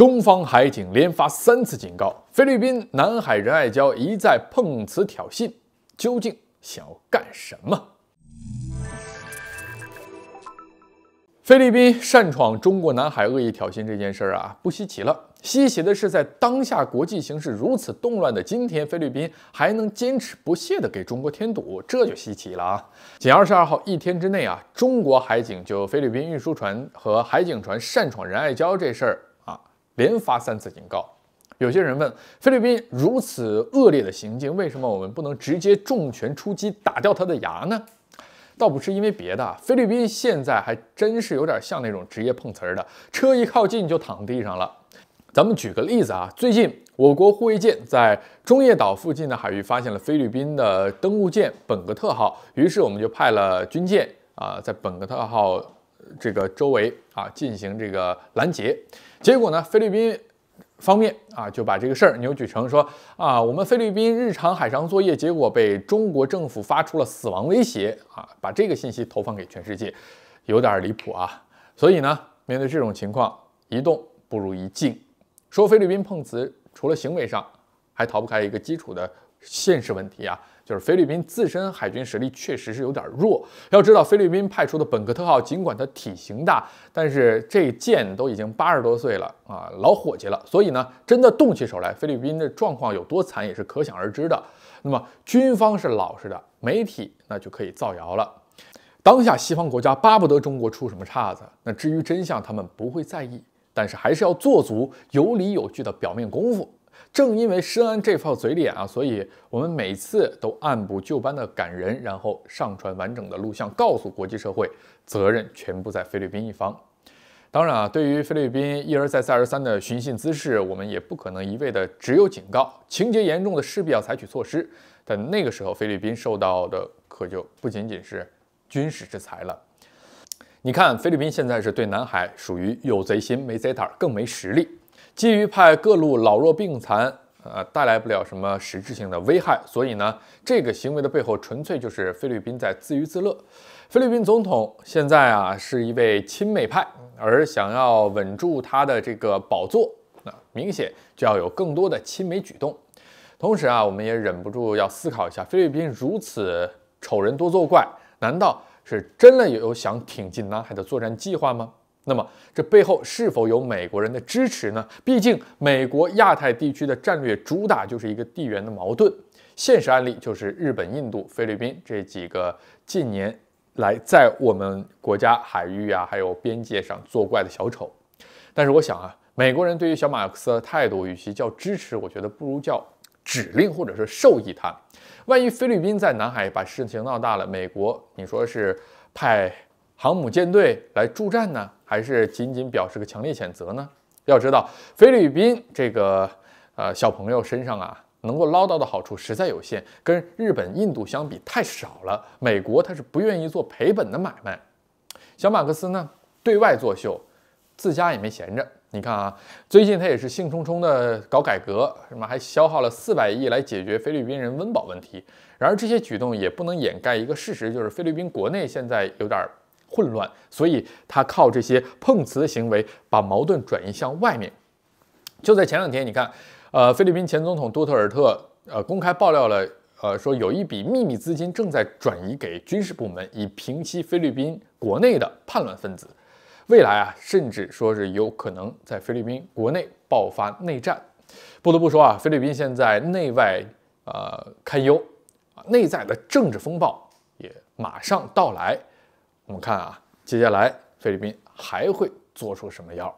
中方海警连发三次警告，菲律宾南海仁爱礁一再碰瓷挑衅，究竟想要干什么？菲律宾擅闯中国南海恶意挑衅这件事儿啊，不稀奇了。稀奇的是，在当下国际形势如此动乱的今天，菲律宾还能坚持不懈的给中国添堵，这就稀奇了啊！仅二十二号一天之内啊，中国海警就菲律宾运输船和海警船擅闯仁爱礁这事儿。连发三次警告。有些人问：菲律宾如此恶劣的行径，为什么我们不能直接重拳出击，打掉他的牙呢？倒不是因为别的，菲律宾现在还真是有点像那种职业碰瓷儿的，车一靠近就躺地上了。咱们举个例子啊，最近我国护卫舰在中业岛附近的海域发现了菲律宾的登陆舰本格特号，于是我们就派了军舰啊，在本格特号。这个周围啊，进行这个拦截，结果呢，菲律宾方面啊，就把这个事儿扭曲成说啊，我们菲律宾日常海上作业，结果被中国政府发出了死亡威胁啊，把这个信息投放给全世界，有点离谱啊。所以呢，面对这种情况，一动不如一静。说菲律宾碰瓷，除了行为上，还逃不开一个基础的现实问题啊。就是菲律宾自身海军实力确实是有点弱，要知道菲律宾派出的本格特号，尽管它体型大，但是这舰都已经八十多岁了啊，老伙计了，所以呢，真的动起手来，菲律宾的状况有多惨也是可想而知的。那么军方是老实的，媒体那就可以造谣了。当下西方国家巴不得中国出什么岔子，那至于真相他们不会在意，但是还是要做足有理有据的表面功夫。正因为深谙这套嘴脸啊，所以我们每次都按部就班的赶人，然后上传完整的录像，告诉国际社会，责任全部在菲律宾一方。当然啊，对于菲律宾一而再、再而三的寻衅滋事，我们也不可能一味的只有警告，情节严重的势必要采取措施。但那个时候，菲律宾受到的可就不仅仅是军事制裁了。你看，菲律宾现在是对南海属于有贼心没贼胆，更没实力。基于派各路老弱病残，呃，带来不了什么实质性的危害，所以呢，这个行为的背后纯粹就是菲律宾在自娱自乐。菲律宾总统现在啊是一位亲美派，而想要稳住他的这个宝座，那明显就要有更多的亲美举动。同时啊，我们也忍不住要思考一下：菲律宾如此丑人多作怪，难道是真的有想挺进南海的作战计划吗？那么这背后是否有美国人的支持呢？毕竟美国亚太地区的战略主打就是一个地缘的矛盾，现实案例就是日本、印度、菲律宾这几个近年来在我们国家海域啊，还有边界上作怪的小丑。但是我想啊，美国人对于小马克思的态度，与其叫支持，我觉得不如叫指令或者是授意他。万一菲律宾在南海把事情闹大了，美国你说是派？航母舰队来助战呢，还是仅仅表示个强烈谴责呢？要知道，菲律宾这个呃小朋友身上啊，能够捞到的好处实在有限，跟日本、印度相比太少了。美国他是不愿意做赔本的买卖。小马克思呢，对外作秀，自家也没闲着。你看啊，最近他也是兴冲冲的搞改革，什么还消耗了四百亿来解决菲律宾人温饱问题。然而这些举动也不能掩盖一个事实，就是菲律宾国内现在有点。混乱，所以他靠这些碰瓷的行为把矛盾转移向外面。就在前两天，你看，呃，菲律宾前总统杜特尔特，呃，公开爆料了，呃，说有一笔秘密资金正在转移给军事部门，以平息菲律宾国内的叛乱分子。未来啊，甚至说是有可能在菲律宾国内爆发内战。不得不说啊，菲律宾现在内外呃堪忧，内在的政治风暴也马上到来。我们看啊，接下来菲律宾还会做出什么样？